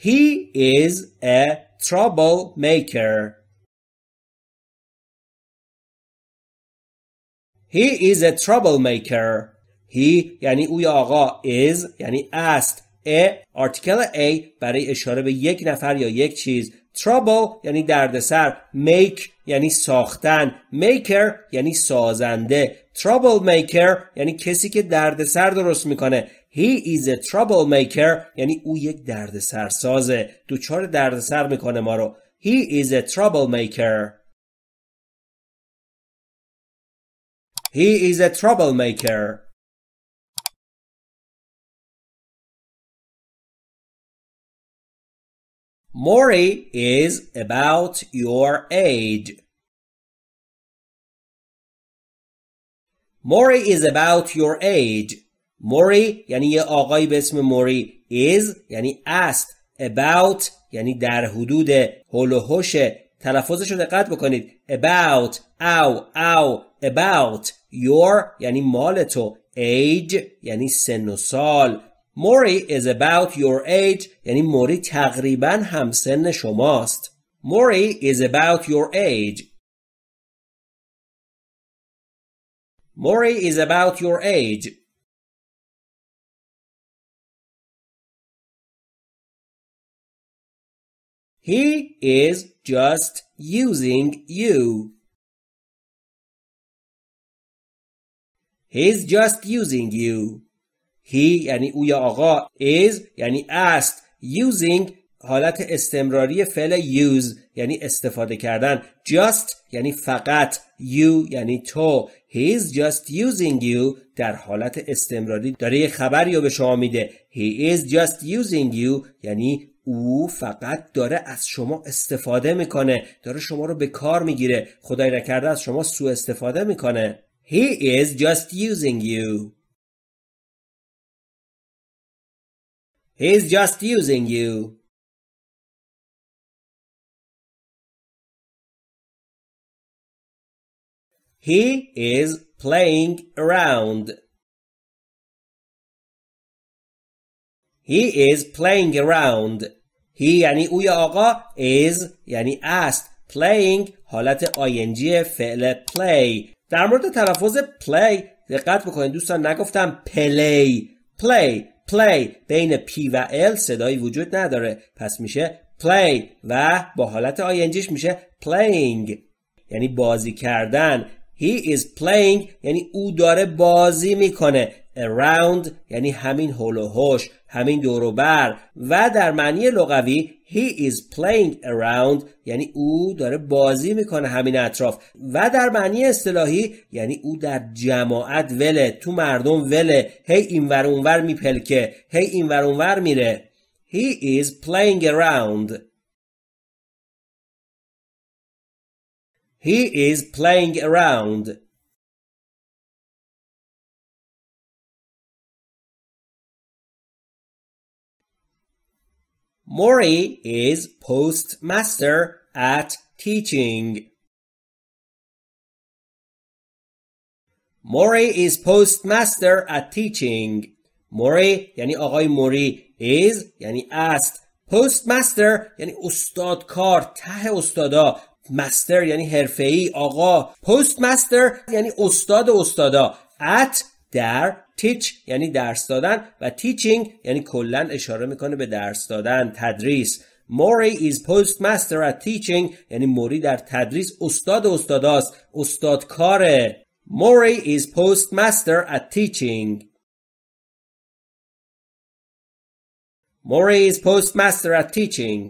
He is a troublemaker. He is a troublemaker. He یعنی او یا آقا is یعنی است a آرتیکل A برای اشاره به یک نفر یا یک چیز trouble یعنی دردسر make یعنی ساختن maker یعنی سازنده trouble maker یعنی کسی که دردسر درست میکنه He is a troublemaker یعنی او یک دردسر سازه دوچار دردسر میکنه ما رو He is a troublemaker He is a troublemaker Mori is about your age Mori is about your age موری یعنی یه آقایی به اسم موری is یعنی است about یعنی در حدود هول و هوش تلفظش رو دقت بکنید about او او about your یعنی مال تو age یعنی سن و سال موری is about your age یعنی موری تقریبا هم سن شماست موری is about your age موری is about your age He is just using you. He's just using you. He یعنی او یا آقا is یعنی است using حالت استمراری فعل use یعنی استفاده کردن just یعنی فقط you یعنی تو He's just using you در حالت استمراری داره یه خبری رو به شما میده He is just using you یعنی او فقط داره از شما استفاده میکنه داره شما رو به کار میگیره خدای نکرده از شما سوء استفاده میکنه He is just using you He is just using you He is playing around He is playing around هی یعنی اوی آقا is یعنی است پلینگ حالت آینجی فعل پلی در مورد تلفظ پلی دقت بکنید دوستان نگفتم پلی پلی پلی بین پی و ال صدایی وجود نداره پس میشه پلی و با حالت آینجیش میشه پلینگ یعنی بازی کردن هی is پلینگ یعنی او داره بازی میکنه around یعنی همین هول همین دوروبر و در معنی لغوی he is playing around یعنی او داره بازی میکنه همین اطراف و در معنی اصطلاحی یعنی او در جماعت وله تو مردم وله هی hey, اینور اونور میپلکه هی hey, اینور اونور میره he is playing around he is playing around Mori is postmaster at teaching. Mori is postmaster at teaching. Mori یعنی آقای موری is یعنی است postmaster یعنی استادکار ته استادا master یعنی حرفه‌ای آقا postmaster یعنی استاد استادا at در teach یعنی درس دادن و teaching یعنی کلا اشاره میکنه به درس دادن تدریس موری is postmaster at teaching یعنی موری در تدریس استاد استاداست استادکاره موری is postmaster at teaching Mori is postmaster at teaching.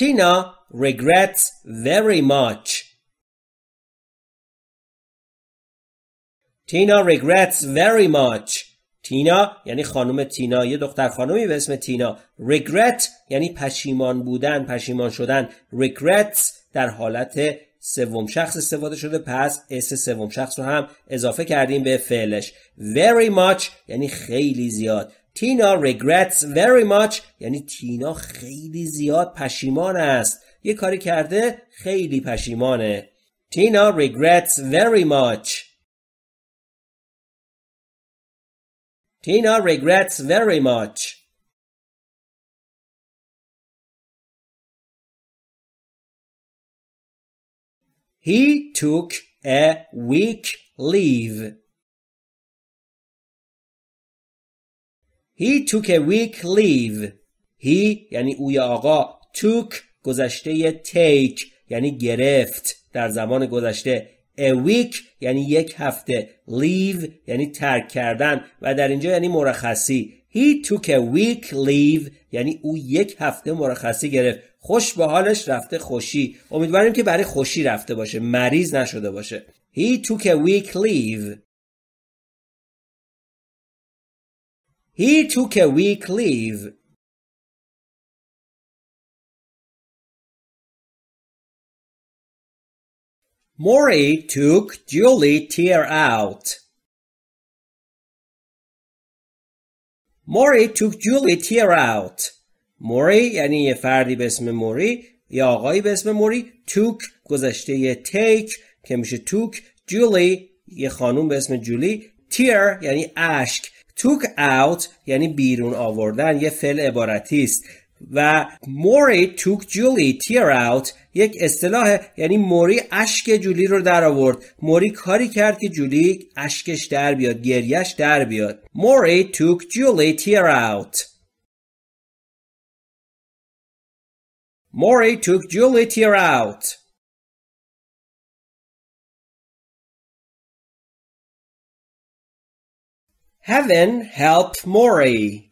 Tina regrets very much. Tina regrets very much. تینا یعنی خانم تینا یه دختر خانمی به اسم تینا regret یعنی پشیمان بودن پشیمان شدن regrets در حالت سوم شخص استفاده شده پس اس سوم شخص رو هم اضافه کردیم به فعلش very much یعنی خیلی زیاد تینا regrets very much یعنی تینا خیلی زیاد پشیمان است یه کاری کرده خیلی پشیمانه تینا regrets very much تینا regrets very much He took a week leave He took a week leave. He یعنی او یا آقا took گذشته take یعنی گرفت در زمان گذشته a week یعنی یک هفته leave یعنی ترک کردن و در اینجا یعنی مرخصی He took a week leave یعنی او یک هفته مرخصی گرفت خوش به حالش رفته خوشی امیدواریم که برای خوشی رفته باشه مریض نشده باشه He took a week leave He took a week leave. Maury took Julie tear out. موری took Julie tear out. موری یعنی یه فردی به اسم موری یا آقایی به اسم موری تک گذشته یه که میشه تک. جولی یه خانوم به اسم جولی تیر یعنی اشک took out یعنی بیرون آوردن یه فعل عبارتی است و موری took جولی tear out یک اصطلاح یعنی موری اشک جولی رو در آورد موری کاری کرد که جولی اشکش در بیاد گریش در بیاد موری took جولی tear out موری took جولی tear out Heaven help Maury!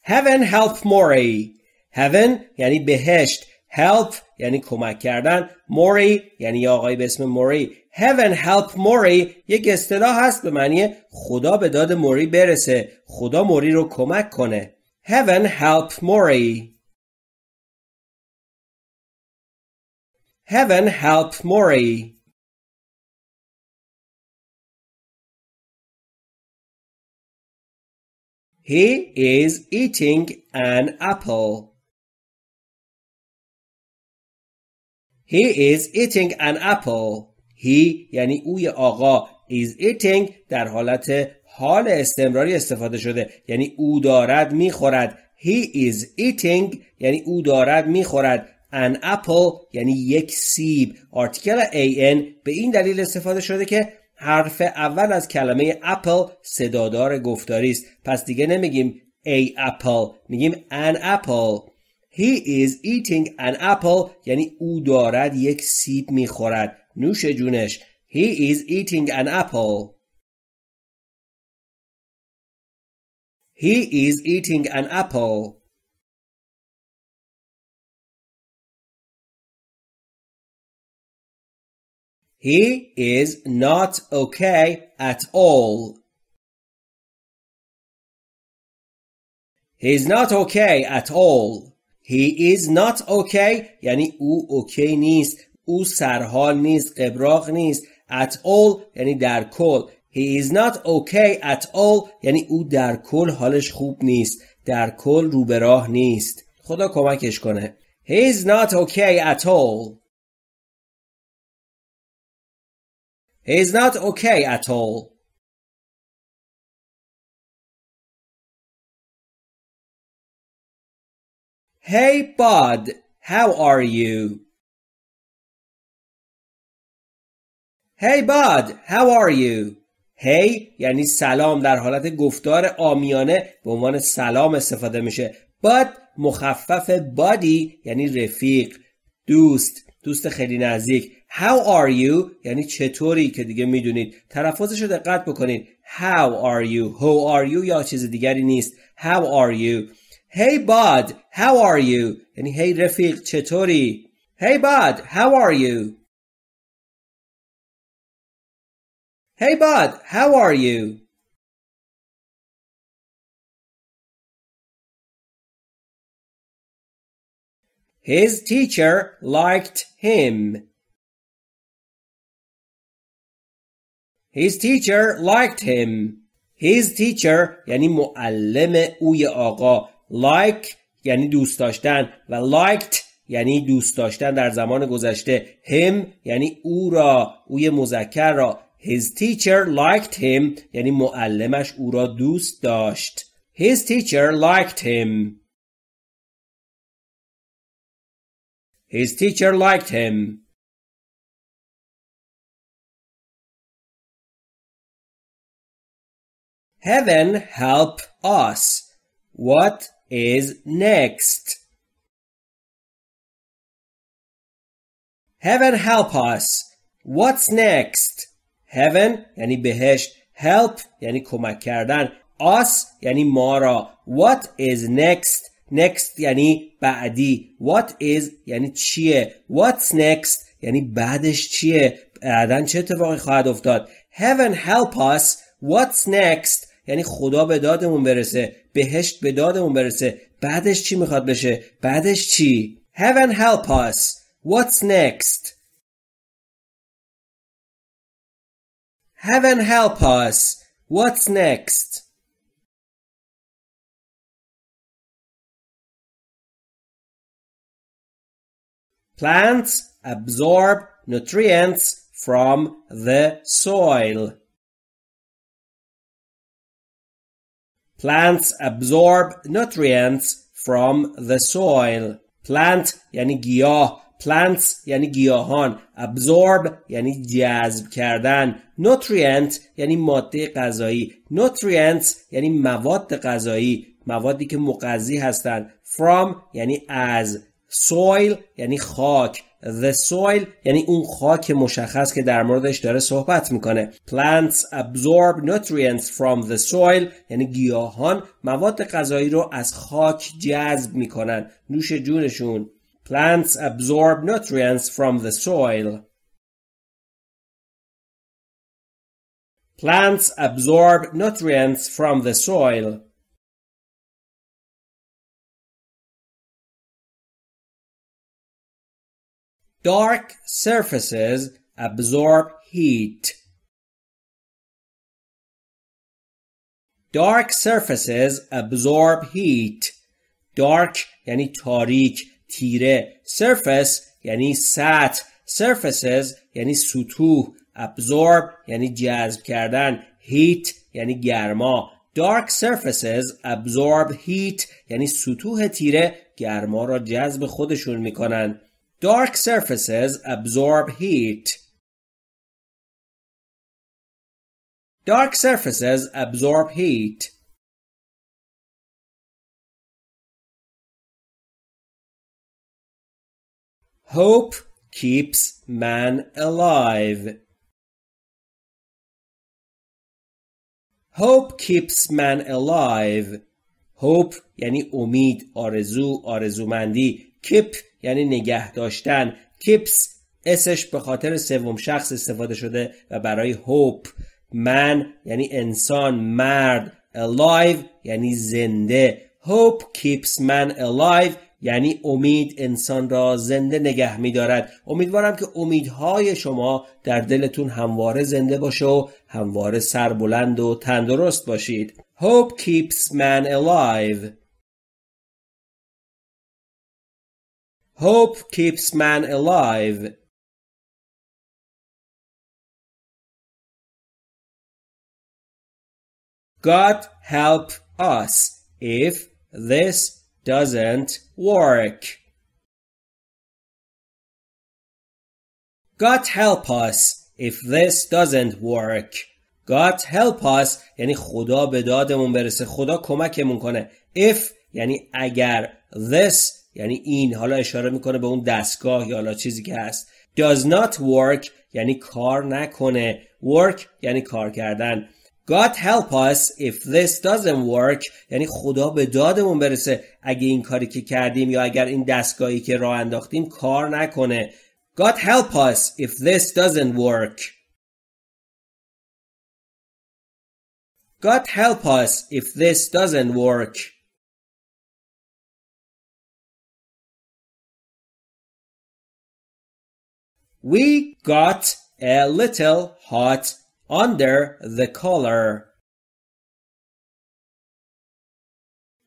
Heaven help Mori. Heaven یعنی بهشت help یعنی کمک کردن موری یعنی آقای به اسم موری heaven help Mori یک اصطلاح هست به معنی خدا به داد موری برسه خدا موری رو کمک کنه heaven help Mori. heaven help Mori. He is eating an apple. He is eating an apple. He یعنی اوی آقا is eating در حالت حال استمراری استفاده شده یعنی او دارد میخورد He is eating یعنی او دارد میخورد an apple یعنی یک سیب آرتیکل an به این دلیل استفاده شده که حرف اول از کلمه اپل صدادار گفتاری است پس دیگه نمیگیم ای اپل. میگیم ان اپل. he is eating an apple یعنی او دارد یک سیب میخورد نوش جونش he is eating an apple he is eating an apple He is not okay at all. is not okay at all. He is not okay یعنی او اوکی نیست. او سرحال نیست. قبراق نیست. At all یعنی در کل. He is not okay at all یعنی او در کل حالش خوب نیست. در کل روبراه راه نیست. خدا کمکش کنه. He is not okay at all. is not okay at all. Hey bud, how are you? Hey bud, how are you? Hey یعنی سلام در حالت گفتار آمیانه به عنوان سلام استفاده میشه. باد مخفف بادی یعنی رفیق، دوست، دوست خیلی نزدیک. How are you یعنی چطوری که دیگه میدونید تلفظش رو دقت بکنید How are you How are you یا چیز دیگری نیست How are you Hey bud How are you یعنی هی hey رفیق چطوری Hey bud How are you Hey bud How are you His teacher liked him His teacher liked him. His teacher یعنی معلم اوی آقا. Like یعنی دوست داشتن و liked یعنی دوست داشتن در زمان گذشته. Him یعنی او را، اوی مذکر را. His teacher liked him یعنی معلمش او را دوست داشت. His teacher liked him. His teacher liked him. Heaven help us. What is next? Heaven help us. What's next? Heaven یعنی بهشت Help یعنی کمک کردن Us یعنی ما را What is next? Next یعنی بعدی What is یعنی چیه What's next? یعنی بعدش چیه بعدا چه اتفاقی خواهد افتاد Heaven help us What's next? یعنی خدا به دادمون برسه بهشت به دادمون برسه بعدش چی میخواد بشه بعدش چی heaven help us what's next heaven help us what's next plants absorb nutrients from the soil Plants absorb nutrients from the soil. Plant یعنی گیاه plants یعنی گیاهان absorb یعنی جذب کردن nutrient یعنی ماده غذایی nutrients یعنی مواد غذایی موادی که مغذی هستند from یعنی از soil یعنی خاک the soil یعنی اون خاک مشخص که در موردش داره صحبت میکنه plants absorb nutrients from the soil یعنی گیاهان مواد غذایی رو از خاک جذب میکنن نوش جونشون plants absorb nutrients from the soil plants absorb nutrients from the soil Dark surfaces absorb heat. Dark surfaces absorb heat. Dark یعنی تاریک، تیره. Surface یعنی سطح. Surfaces یعنی سطوح. Absorb یعنی جذب کردن. Heat یعنی گرما. Dark surfaces absorb heat یعنی سطوح تیره گرما را جذب خودشون میکنن. Dark surfaces absorb heat. Dark surfaces absorb heat. Hope keeps man alive. Hope keeps man alive. Hope یعنی امید، آرزو، آرزومندی کیپ یعنی نگه داشتن کیپس اسش به خاطر سوم شخص استفاده شده و برای هوپ من یعنی انسان مرد alive یعنی زنده hope keeps من alive یعنی امید انسان را زنده نگه می دارد امیدوارم که امیدهای شما در دلتون همواره زنده باشه و همواره سربلند و تندرست باشید hope keeps man alive Hope keeps man alive. God help us if this doesn't work. God help us if this doesn't work. God help us یعنی خدا به دادمون برسه خدا کمکمون کنه if یعنی اگر this یعنی این حالا اشاره میکنه به اون دستگاه یا حالا چیزی که هست does not work یعنی کار نکنه work یعنی کار کردن God help us if this doesn't work یعنی خدا به دادمون برسه اگه این کاری که کردیم یا اگر این دستگاهی که راه انداختیم کار نکنه God help us if this doesn't work God help us if this doesn't work We got a little hot under the collar.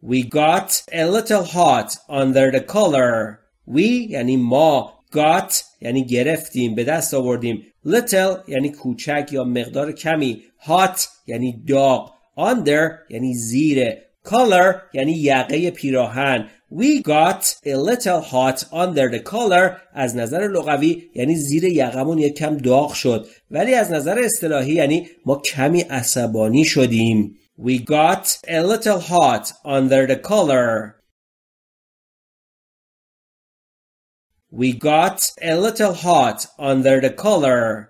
We got a little hot under the collar. We یعنی ما got یعنی گرفتیم به دست آوردیم little یعنی کوچک یا مقدار کمی hot یعنی داغ under یعنی زیر collar یعنی یقه پیراهن we got a little hot under the collar از نظر لغوی یعنی زیر یقمون یک کم داغ شد ولی از نظر اصطلاحی یعنی ما کمی عصبانی شدیم We got a little hot under the collar We got a little hot under the collar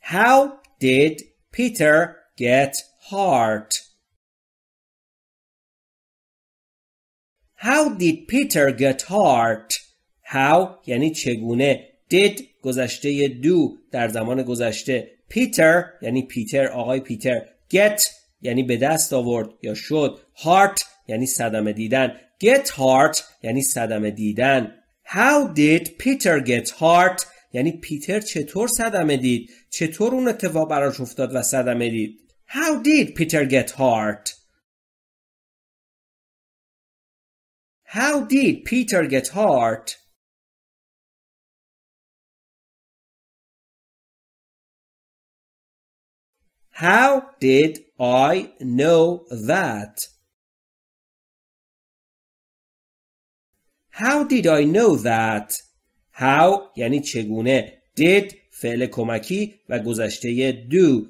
How did Peter get hurt. How did Peter get hurt? How یعنی چگونه did گذشته دو در زمان گذشته Peter یعنی پیتر آقای پیتر get یعنی به دست آورد یا شد heart یعنی صدمه دیدن get hurt یعنی صدمه دیدن How did Peter get hurt یعنی پیتر چطور صدمه دید چطور اون اتفاق براش افتاد و صدمه دید How did Peter get hurt? How did Peter get hurt? How did I know that? How did I know that? How یعنی چگونه Did فعل کمکی و گذشته do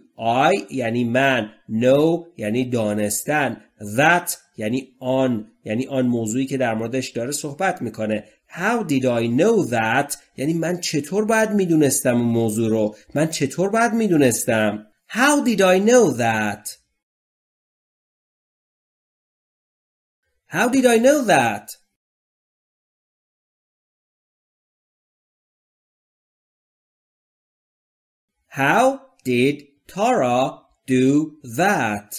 I یعنی من Know یعنی دانستن That یعنی آن یعنی آن موضوعی که در موردش داره صحبت میکنه How did I know that یعنی من چطور باید میدونستم اون موضوع رو من چطور باید میدونستم How did I know that How did I know that How did Tara do that?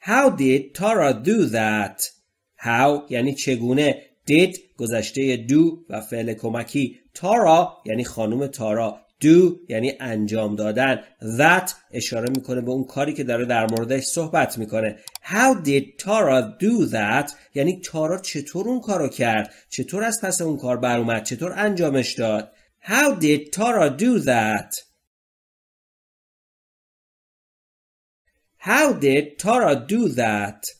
How did Tara do that? How یعنی چگونه did گذشته do و فعل کمکی Tara یعنی خانم تارا do یعنی انجام دادن that اشاره میکنه به اون کاری که داره در موردش صحبت میکنه how did Tara do that یعنی تارا چطور اون کارو کرد چطور از پس اون کار بر اومد چطور انجامش داد how did Tara do that how did Tara do that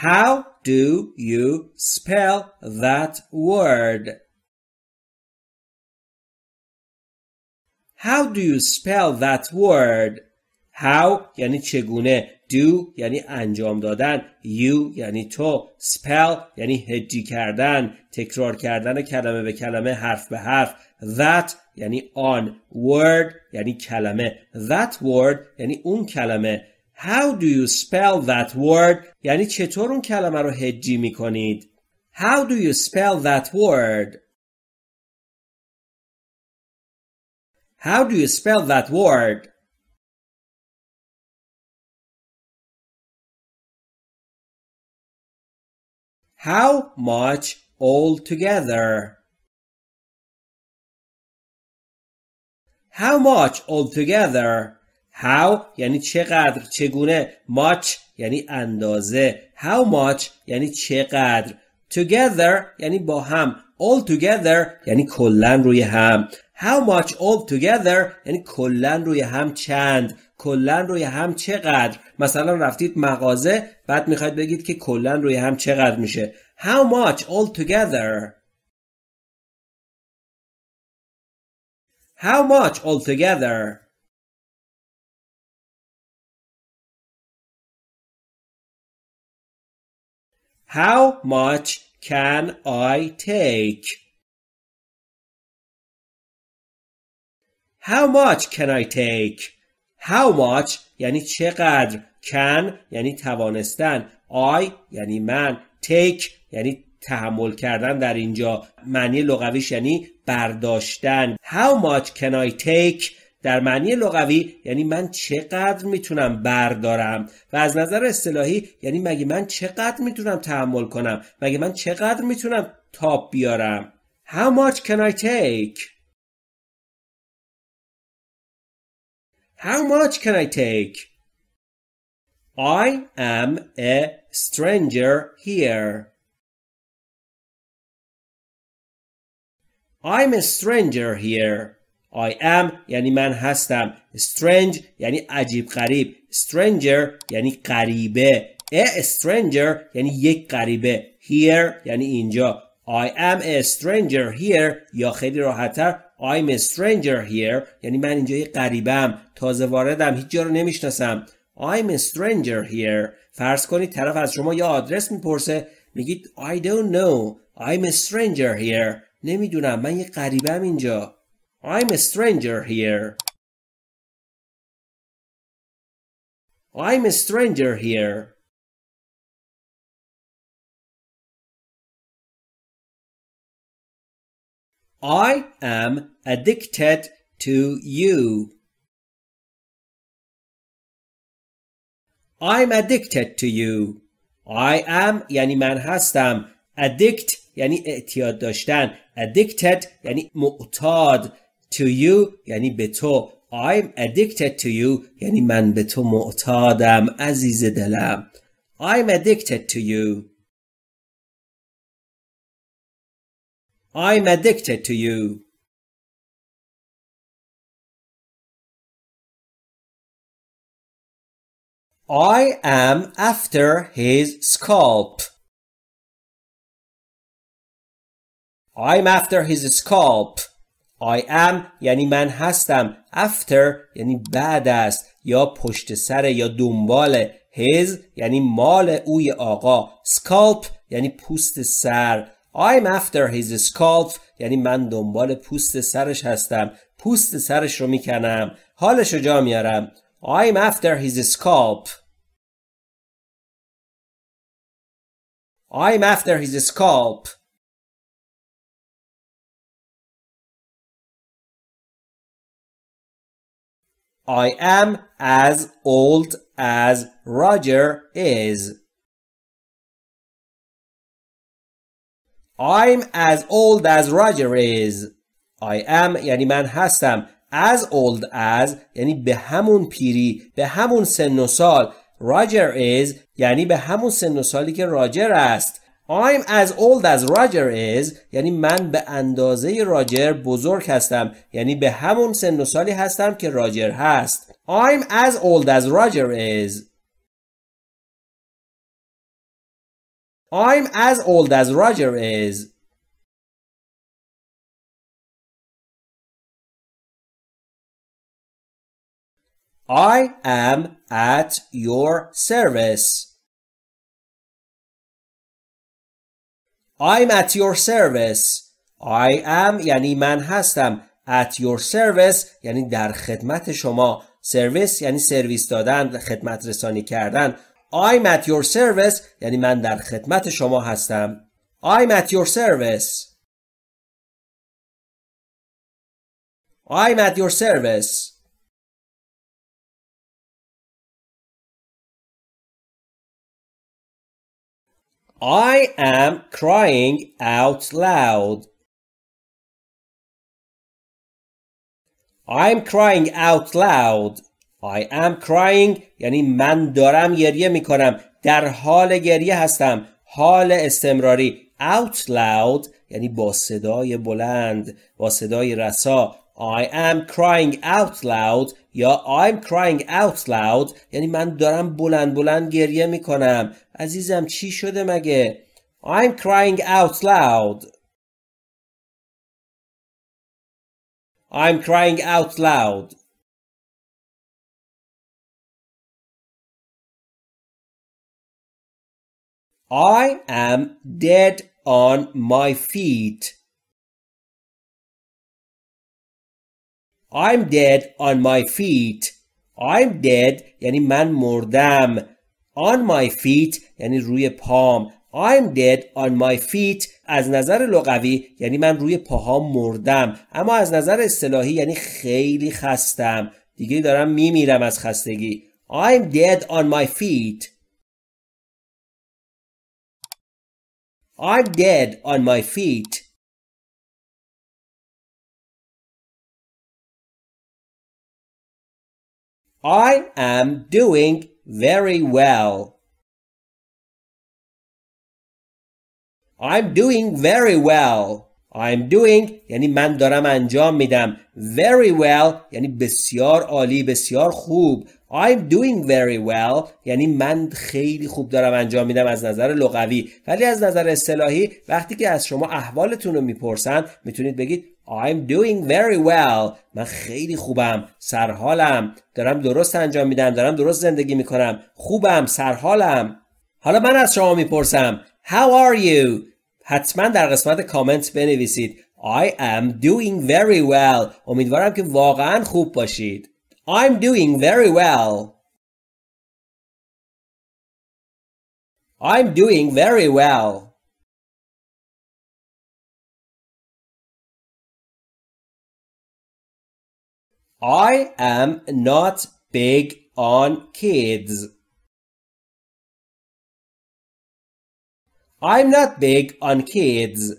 How do you spell that word? How do you spell that word? How یعنی چگونه Do یعنی انجام دادن You یعنی تو Spell یعنی هجی کردن تکرار کردن کلمه به کلمه حرف به حرف That یعنی آن Word یعنی کلمه That word یعنی اون کلمه how do you spell that word? یعنی چطور اون کلمه رو هجی می کنید؟ How do you spell that word? How do you spell that word? How much altogether? How much altogether? How یعنی چقدر چگونه much یعنی اندازه how much یعنی چقدر together یعنی با هم all together یعنی کلن روی هم how much all together یعنی کلن روی هم چند کلن روی هم چقدر مثلا رفتید مغازه بعد میخواید بگید که کلن روی هم چقدر میشه how much all together how much all together How much can I take? How much can I take? How much یعنی چقدر can یعنی توانستن I یعنی من take یعنی تحمل کردن در اینجا معنی لغویش یعنی برداشتن How much can I take در معنی لغوی یعنی من چقدر میتونم بردارم و از نظر اصطلاحی یعنی مگه من چقدر میتونم تحمل کنم مگه من چقدر میتونم تاب بیارم How much can I take? How much can I take? I am a stranger here. I'm a stranger here. I am یعنی من هستم strange یعنی عجیب غریب stranger یعنی غریبه a stranger یعنی یک غریبه here یعنی اینجا I am a stranger here یا خیلی راحتتر I'm a stranger here یعنی من اینجا یک ام تازه واردم هیچ جا رو نمیشناسم I'm a stranger here فرض کنید طرف از شما یه آدرس میپرسه میگید I don't know I'm a stranger here نمیدونم من یه قریبم اینجا I'm a stranger here. I'm a stranger here. I am addicted to you. I'm addicted to you. I am یعنی من هستم. Addict یعنی اعتیاد داشتن. Addicted یعنی معتاد to you یعنی به تو I'm addicted to you یعنی من به تو معتادم عزیز دلم I'm addicted to you I'm addicted to you I am after his scalp. I'm after his scalp. I am یعنی من هستم after یعنی بعد است یا پشت سر یا دنبال his یعنی مال اوی آقا scalp یعنی پوست سر I'm after his scalp یعنی من دنبال پوست سرش هستم پوست سرش رو میکنم حالش رو جا میارم I'm after his scalp I'm after his scalp I am as old as Roger is. I'm as old as Roger is. I am یعنی من هستم as old as یعنی به همون پیری به همون سن و سال Roger is یعنی به همون سن و سالی که راجر است I'm as old as Roger is یعنی من به اندازه راجر بزرگ هستم یعنی به همون سن و سالی هستم که راجر هست I'm as old as Roger is I'm as old as Roger is I am at your service I'm at your service I am یعنی من هستم at your service یعنی در خدمت شما Service یعنی سرویس دادن خدمت رسانی کردن I'm at your service یعنی من در خدمت شما هستم I'm at your service I'm at your service I am crying out loud. I'm crying out loud. I am crying یعنی من دارم گریه می کنم. در حال گریه هستم. حال استمراری. Out loud یعنی با صدای بلند با صدای رسا I am crying out loud یا I'm crying out loud یعنی من دارم بلند بلند گریه میکنم عزیزم چی شده مگه I'm crying out loud I'm crying out loud I am dead on my feet I'm dead on my feet I'm dead یعنی من مردم on my feet یعنی روی پام I'm dead on my feet از نظر لغوی یعنی من روی پاهام مردم اما از نظر اصطلاحی یعنی خیلی خستم دیگه دارم میمیرم از خستگی I'm dead on my feet I'm dead on my feet I am doing very well. I'm doing very well. I'm doing یعنی من دارم انجام میدم. Very well یعنی بسیار عالی، بسیار خوب. I'm doing very well یعنی من خیلی خوب دارم انجام میدم از نظر لغوی ولی از نظر اصطلاحی وقتی که از شما احوالتون رو میپرسن میتونید بگید I'm doing very well من خیلی خوبم سرحالم دارم درست انجام میدم دارم درست زندگی میکنم خوبم سرحالم حالا من از شما میپرسم How are you؟ حتما در قسمت کامنت بنویسید I am doing very well امیدوارم که واقعا خوب باشید I'm doing very well I'm doing very well I am not big on kids. I'm not big on kids.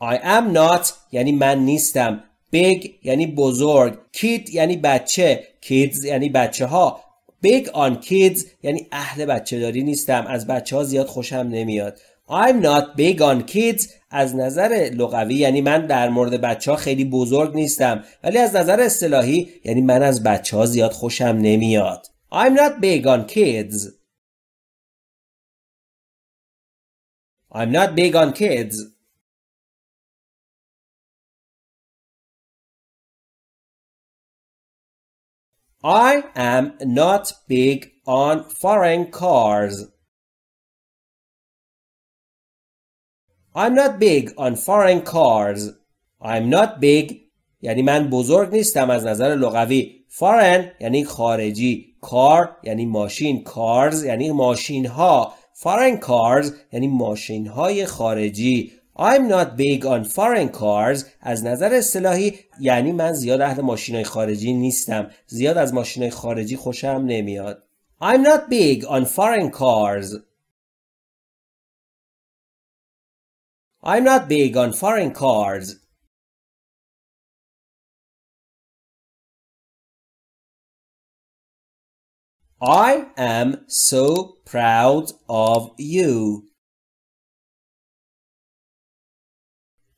I am not یعنی من نیستم. Big یعنی بزرگ. Kid یعنی بچه. Kids یعنی بچه ها. Big on kids یعنی اهل بچه داری نیستم. از بچه ها زیاد خوشم نمیاد. I'm not big on kids از نظر لغوی یعنی من در مورد بچه ها خیلی بزرگ نیستم ولی از نظر اصطلاحی یعنی من از بچه ها زیاد خوشم نمیاد I'm not big on kids I'm not big on kids I am not big on foreign cars I'm not big on foreign cars. I'm not big یعنی من بزرگ نیستم از نظر لغوی. Foreign یعنی خارجی. Car یعنی ماشین. Cars یعنی ماشین ها. Foreign cars یعنی ماشین های خارجی. I'm not big on foreign cars از نظر اصطلاحی یعنی من زیاد اهل ماشین های خارجی نیستم. زیاد از ماشین های خارجی خوشم نمیاد. I'm not big on foreign cars. I'm not big on foreign cars. I am so proud of you.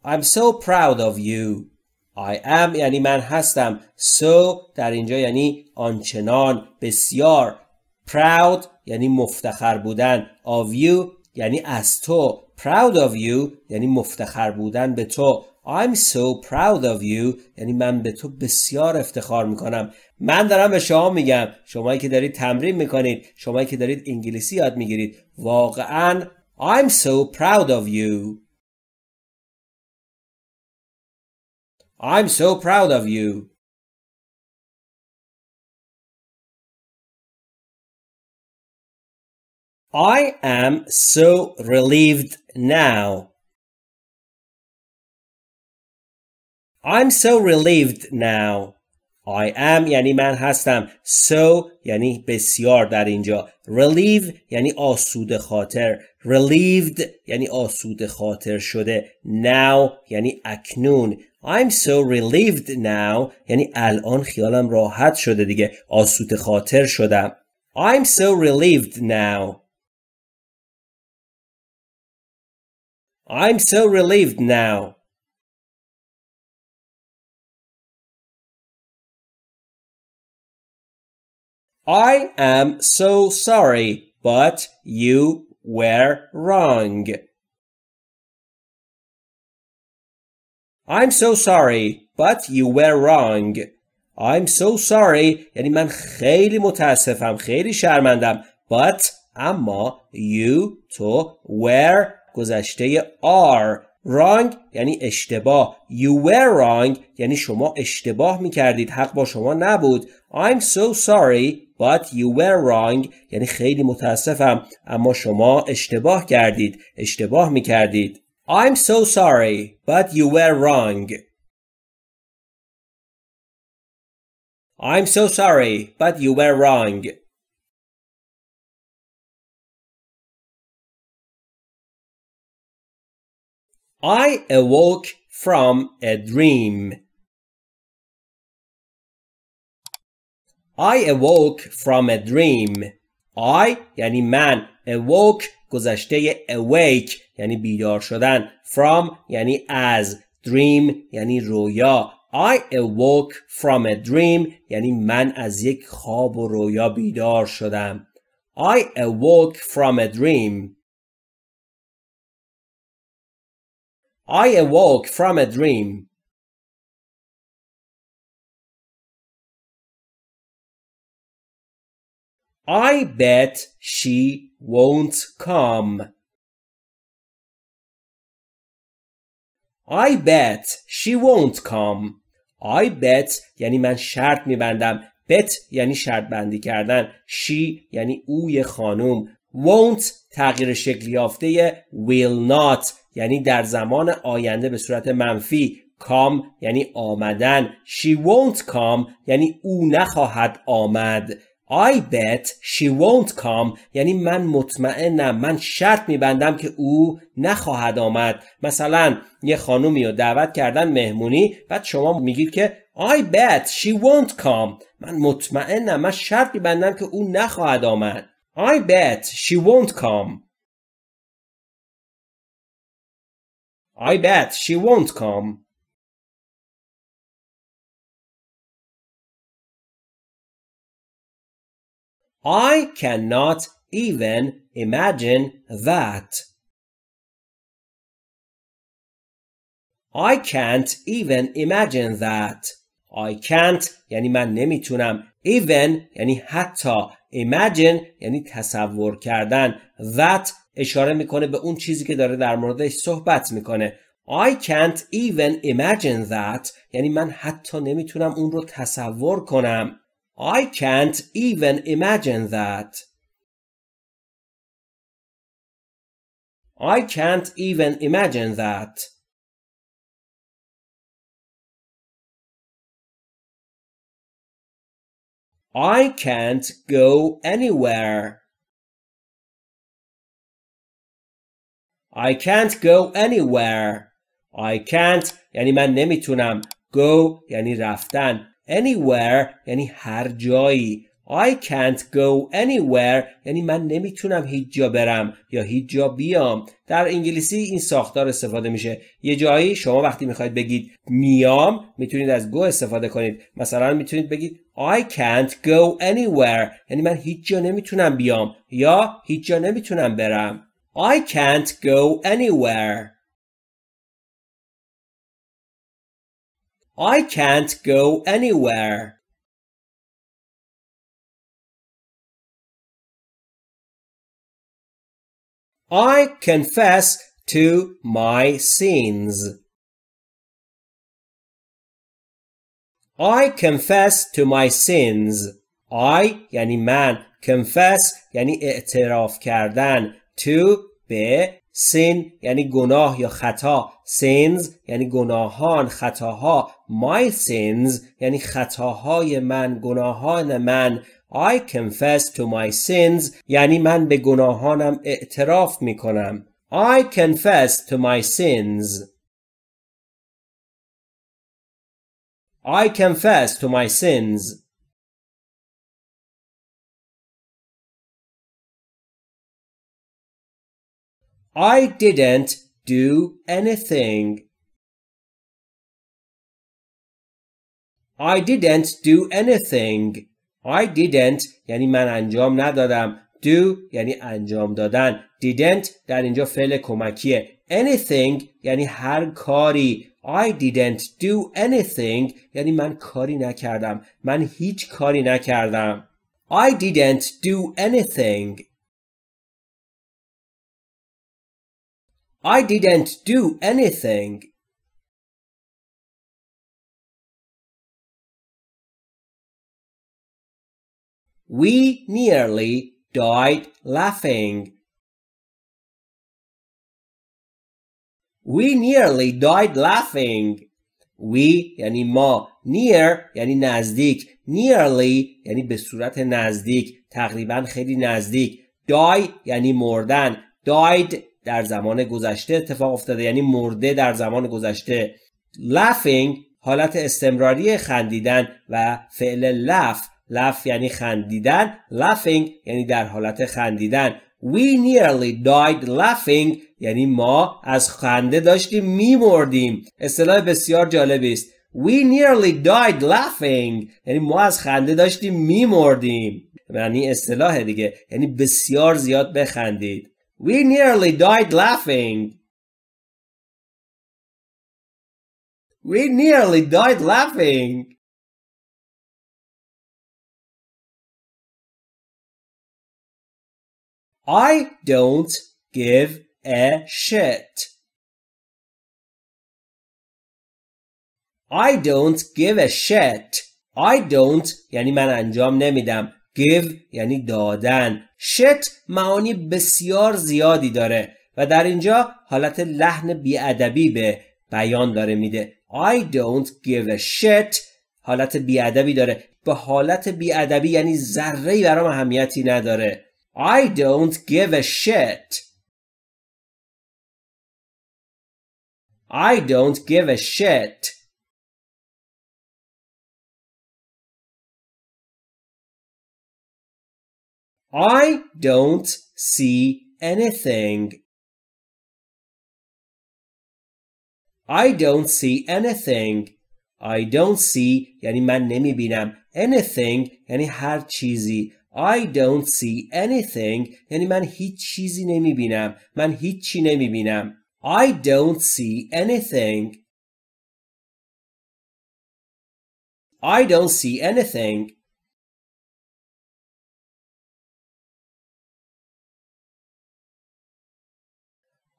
I'm so proud of you. I am یعنی من هستم. So در اینجا یعنی آنچنان بسیار. Proud یعنی مفتخر بودن. Of you یعنی از تو. proud of you یعنی مفتخر بودن به تو I'm so proud of you یعنی من به تو بسیار افتخار میکنم من دارم به شما میگم شمایی که دارید تمرین میکنید شمایی که دارید انگلیسی یاد میگیرید واقعا I'm so proud of you I'm so proud of you I am so relieved now. I'm so relieved now. I am یعنی من هستم. So یعنی بسیار در اینجا. Relieve یعنی آسود خاطر. Relieved یعنی آسود خاطر شده. Now یعنی اکنون. I'm so relieved now یعنی الان خیالم راحت شده دیگه. آسود خاطر شدم. I'm so relieved now. I'm so relieved now. I am so sorry, but you were wrong. I'm so sorry, but you were wrong. I'm so sorry یعنی من خیلی متاسفم خیلی شرمندم but اما you تو were گذشته آر رانگ یعنی اشتباه You were wrong یعنی شما اشتباه می کردید حق با شما نبود I'm so sorry but you were wrong یعنی خیلی متاسفم اما شما اشتباه کردید اشتباه می کردید I'm so sorry but you were wrong I'm so sorry but you were wrong I awoke from a dream. I awoke from a dream. I یعنی من awoke گذشته awake یعنی بیدار شدن from یعنی از dream یعنی رویا I awoke from a dream یعنی من از یک خواب و رویا بیدار شدم I awoke from a dream I awoke from a dream. I bet she won't come. I bet she won't come. I bet یعنی من شرط میبندم. bet یعنی شرط بندی کردن. She یعنی اوی یه خانم. Won't تغییر شکلی یافته will not یعنی در زمان آینده به صورت منفی کام یعنی آمدن she won't come یعنی او نخواهد آمد I bet she won't come یعنی من مطمئنم من شرط میبندم که او نخواهد آمد مثلا یه خانومی رو دعوت کردن مهمونی بعد شما میگید که I bet she won't come من مطمئنم من شرط میبندم که او نخواهد آمد I bet she won't come I bet she won't come. I cannot even imagine that. I can't even imagine that. I can't یعنی من نمیتونم even یعنی حتی imagine یعنی تصور کردن that اشاره میکنه به اون چیزی که داره در موردش صحبت میکنه I can't even imagine that یعنی من حتی نمیتونم اون رو تصور کنم I can't even imagine that I can't even imagine that I can't go anywhere I can't go anywhere I can't یعنی من نمیتونم go یعنی رفتن anywhere یعنی هر جایی I can't go anywhere یعنی من نمیتونم هیچ جا برم یا هیچ جا بیام در انگلیسی این ساختار استفاده میشه یه جایی شما وقتی میخواید بگید میام میتونید از go استفاده کنید مثلا میتونید بگید I can't go anywhere یعنی من هیچ جا نمیتونم بیام یا هیچ جا نمیتونم برم I can't go anywhere. I can't go anywhere. I confess to my sins. I confess to my sins. I یعنی man confess یعنی اعتراف کردن تو، به سین، یعنی گناه یا خطا سینز، یعنی گناهان خطاها my sins یعنی خطاهای من گناهان من I confess to my sins یعنی من به گناهانم اعتراف می کنم I confess to my sins I confess to my sins I didn't do anything. I didn't do anything. I didn't یعنی من انجام ندادم. Do یعنی انجام دادن. Didn't در اینجا فعل کمکیه. Anything یعنی هر کاری. I didn't do anything یعنی من کاری نکردم. من هیچ کاری نکردم. I didn't do anything. I didn't do anything. We nearly died laughing. We nearly died laughing. We یعنی ما near یعنی نزدیک nearly یعنی به صورت نزدیک تقریبا خیلی نزدیک die یعنی مردن died در زمان گذشته اتفاق افتاده یعنی مرده در زمان گذشته laughing حالت استمراری خندیدن و فعل laugh laugh یعنی خندیدن laughing یعنی در حالت خندیدن We nearly died laughing یعنی ما از خنده داشتیم میمردیم اصطلاح بسیار جالبی است We nearly died laughing یعنی ما از خنده داشتیم میمردیم یعنی اصطلاح دیگه یعنی بسیار زیاد بخندید We nearly died laughing. We nearly died laughing. I don't give a shit. I don't give a shit. I don't یعنی من انجام نمیدم give یعنی دادن shit معانی بسیار زیادی داره و در اینجا حالت لحن بیادبی به بیان داره میده I don't give a shit حالت بیادبی داره به حالت بیادبی یعنی ذرهی برام اهمیتی نداره I don't give a shit I don't give a shit I don't see anything. I don't see anything. I don't see یعنی من نمی بینم anything یعنی هر چیزی I don't see anything یعنی من هیچ چیزی نمی بینم من هیچی نمی بینم I don't see anything I don't see anything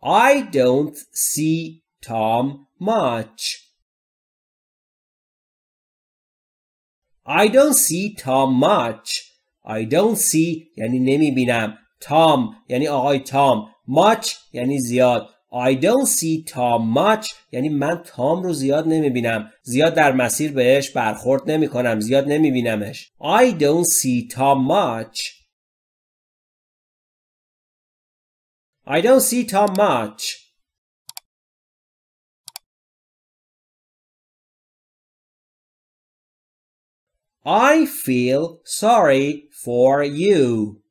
I don't see Tom much. I don't see Tom much. I don't see یعنی نمی بینم. Tom یعنی آقای Tom. much یعنی زیاد. I don't see Tom much یعنی من تام رو زیاد نمی بینم. زیاد در مسیر بهش برخورد نمی کنم زیاد بینمش. I don't see Tom much I don't see Tom much. I feel sorry for you.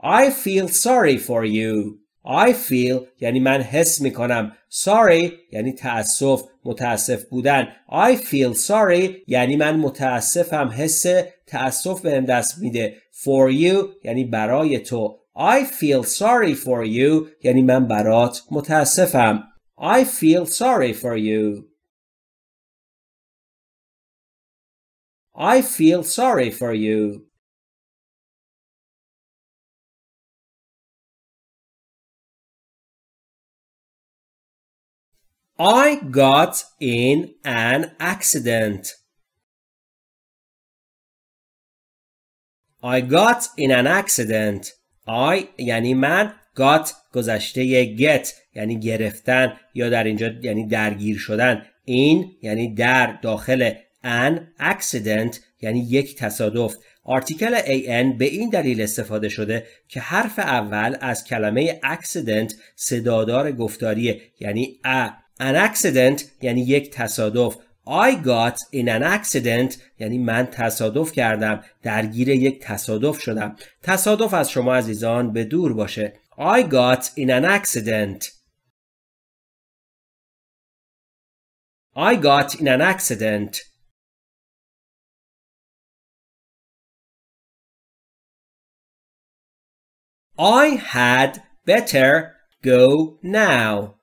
I feel sorry for you. I feel یعنی من حس میکنم sorry یعنی تأسف متاسف بودن I feel sorry یعنی من متاسفم حس تأسف بهم دست میده for you یعنی برای تو I feel sorry for you یعنی من برات متاسفم I feel sorry for you I feel sorry for you I got in an accident. I got in an accident. I یعنی من got گذشته get یعنی گرفتن یا در اینجا یعنی درگیر شدن این یعنی در داخل an accident یعنی یک تصادف آرتیکل AN به این دلیل استفاده شده که حرف اول از کلمه accident صدادار گفتاریه یعنی an accident یعنی یک تصادف I got in an accident یعنی من تصادف کردم درگیر یک تصادف شدم تصادف از شما عزیزان به دور باشه I got in an accident I got in an accident I had better go now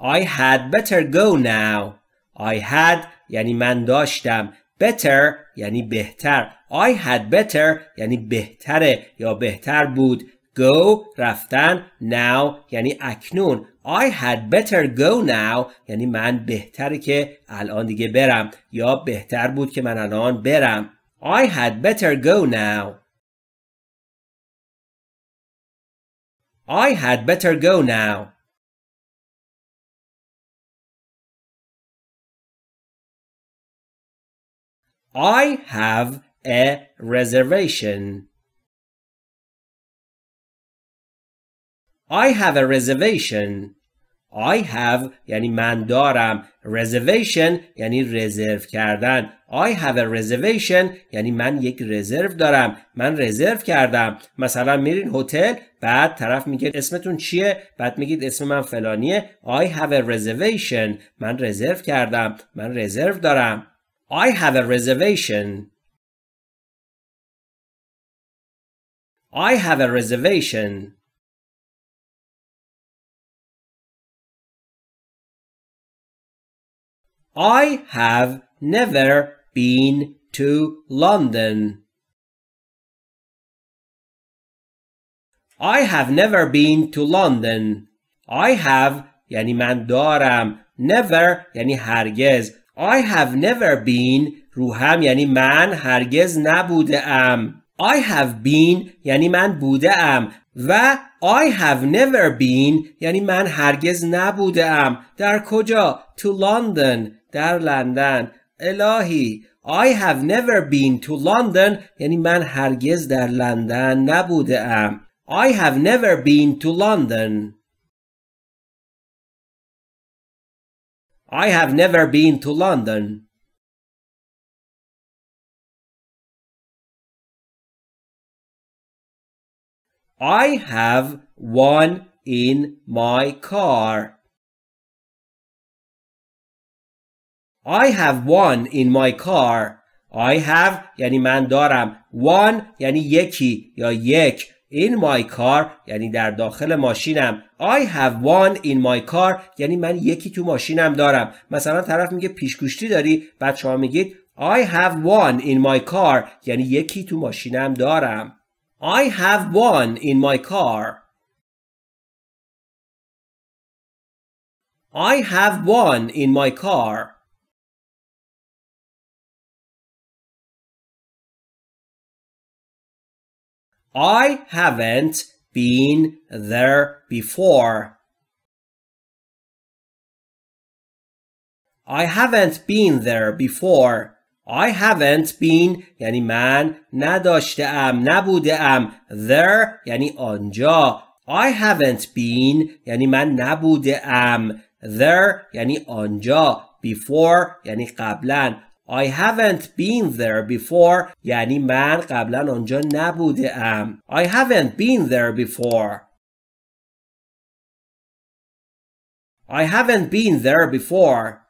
I had better go now. I had یعنی من داشتم. Better یعنی بهتر. I had better یعنی بهتره یا بهتر بود. Go رفتن. Now یعنی اکنون. I had better go now یعنی من بهتره که الان دیگه برم یا بهتر بود که من الان برم. I had better go now. I had better go now. I have a reservation. I have a reservation. I have یعنی من دارم reservation یعنی رزرو کردن I have a reservation یعنی من یک رزرو دارم من رزرو کردم مثلا میرین هتل بعد طرف میگه اسمتون چیه بعد میگید اسم من فلانیه I have a reservation من رزرو کردم من رزرو دارم I have a reservation. I have a reservation. I have never been to London. I have never been to London. I have یعنی من دارم never یعنی هرگز I have never been روهم یعنی من هرگز نبوده ام I have been یعنی من بوده ام و I have never been یعنی من هرگز نبوده ام در کجا؟ To London در لندن الهی I have never been to London یعنی من هرگز در لندن نبوده ام I have never been to London I have never been to London. I have one in my car. I have one in my car. I have یعنی من دارم. One یعنی یکی یا یک. In my car یعنی در داخل ماشینم I have one in my car یعنی من یکی تو ماشینم دارم مثلا طرف میگه پیشگوشتی داری بعد شما میگید I have one in my car یعنی یکی تو ماشینم دارم I have one in my car I have one in my car I haven't been there before. I haven't been there before. I haven't been یعنی من نداشته ام نبوده ام there یعنی آنجا I haven't been یعنی من نبوده ام there یعنی آنجا before یعنی قبلا I haven't been there before یعنی من قبلا آنجا نبوده ام I haven't been there before I haven't been there before